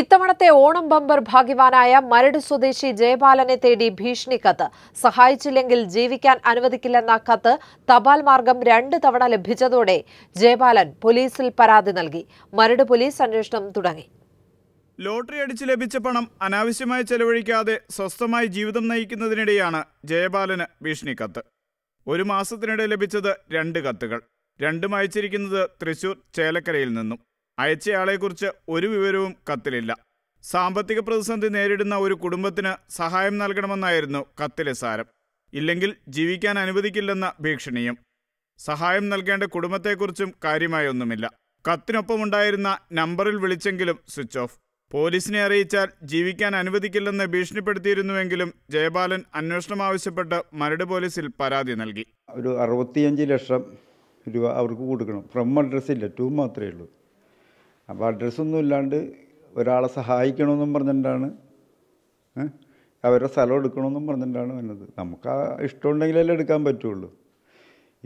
ഇത്തവണത്തെ ഓണം ബമ്പർ ഭാഗ്യവാനായ മരട് സ്വദേശി ജയപാലനെ തേടി ഭീഷണി കത്ത് സഹായിച്ചില്ലെങ്കിൽ ജീവിക്കാൻ അനുവദിക്കില്ലെന്ന കത്ത് തപാൽ മാർഗം രണ്ട് തവണ ലഭിച്ചതോടെ ജയപാലൻ പോലീസിൽ പരാതി നൽകി മരട് പോലീസ് അന്വേഷണം തുടങ്ങി ലോട്ടറി അടിച്ച് ലഭിച്ച പണം അനാവശ്യമായി ചെലവഴിക്കാതെ സ്വസ്ഥമായി ജീവിതം നയിക്കുന്നതിനിടെയാണ് ജയപാലന് ഭീഷണി കത്ത് ഒരു മാസത്തിനിടെ ലഭിച്ചത് രണ്ട് കത്തുകൾ രണ്ടും അയച്ചിരിക്കുന്നത് തൃശൂർ ചേലക്കരയിൽ നിന്നും അയച്ചയാളെക്കുറിച്ച് ഒരു വിവരവും കത്തിലില്ല സാമ്പത്തിക പ്രതിസന്ധി നേരിടുന്ന ഒരു കുടുംബത്തിന് സഹായം നൽകണമെന്നായിരുന്നു കത്തിലെ സാരം ഇല്ലെങ്കിൽ ജീവിക്കാൻ അനുവദിക്കില്ലെന്ന ഭീഷണിയും സഹായം നൽകേണ്ട കുടുംബത്തെക്കുറിച്ചും കാര്യമായൊന്നുമില്ല കത്തിനൊപ്പമുണ്ടായിരുന്ന നമ്പറിൽ വിളിച്ചെങ്കിലും സ്വിച്ച് ഓഫ് പോലീസിനെ അറിയിച്ചാൽ ജീവിക്കാൻ അനുവദിക്കില്ലെന്ന് ഭീഷണിപ്പെടുത്തിയിരുന്നുവെങ്കിലും ജയബാലൻ അന്വേഷണം ആവശ്യപ്പെട്ട് മരട് പോലീസിൽ പരാതി നൽകി ഒരു അറുപത്തിയഞ്ച് ലക്ഷം രൂപ അവർക്ക് കൊടുക്കണം ഫ്രം അഡ്രസ്സില്ല ടു മാത്രമേ ഉള്ളൂ അപ്പോൾ അഡ്രസ്സൊന്നും ഇല്ലാണ്ട് ഒരാളെ സഹായിക്കണമെന്നും പറഞ്ഞിട്ടാണ് അവരുടെ സ്ഥലം എടുക്കണമെന്നും പറഞ്ഞിട്ടാണ് വന്നത് നമുക്ക് ആ ഇഷ്ടമുണ്ടെങ്കിലല്ലേ എടുക്കാൻ പറ്റുള്ളൂ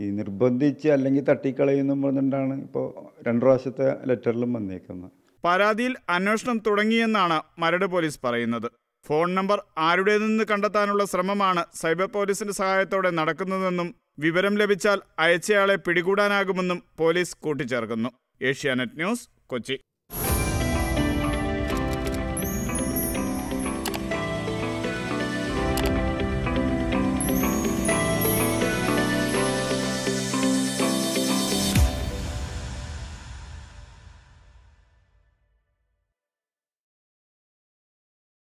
ഈ നിർബന്ധിച്ച് അല്ലെങ്കിൽ തട്ടിക്കളയെന്നും പറഞ്ഞിട്ടാണ് ഇപ്പോൾ രണ്ട് പ്രാവശ്യത്തെ ലെറ്ററിലും വന്നേക്കുന്നത് പരാതിയിൽ അന്വേഷണം തുടങ്ങിയെന്നാണ് മരട് പോലീസ് പറയുന്നത് ഫോൺ നമ്പർ ആരുടേതെന്ന് കണ്ടെത്താനുള്ള ശ്രമമാണ് സൈബർ പോലീസിന്റെ സഹായത്തോടെ നടക്കുന്നതെന്നും വിവരം ലഭിച്ചാൽ അയച്ചയാളെ പിടികൂടാനാകുമെന്നും പോലീസ് കൂട്ടിച്ചേർക്കുന്നു ഏഷ്യാനെറ്റ് ന്യൂസ് 关机。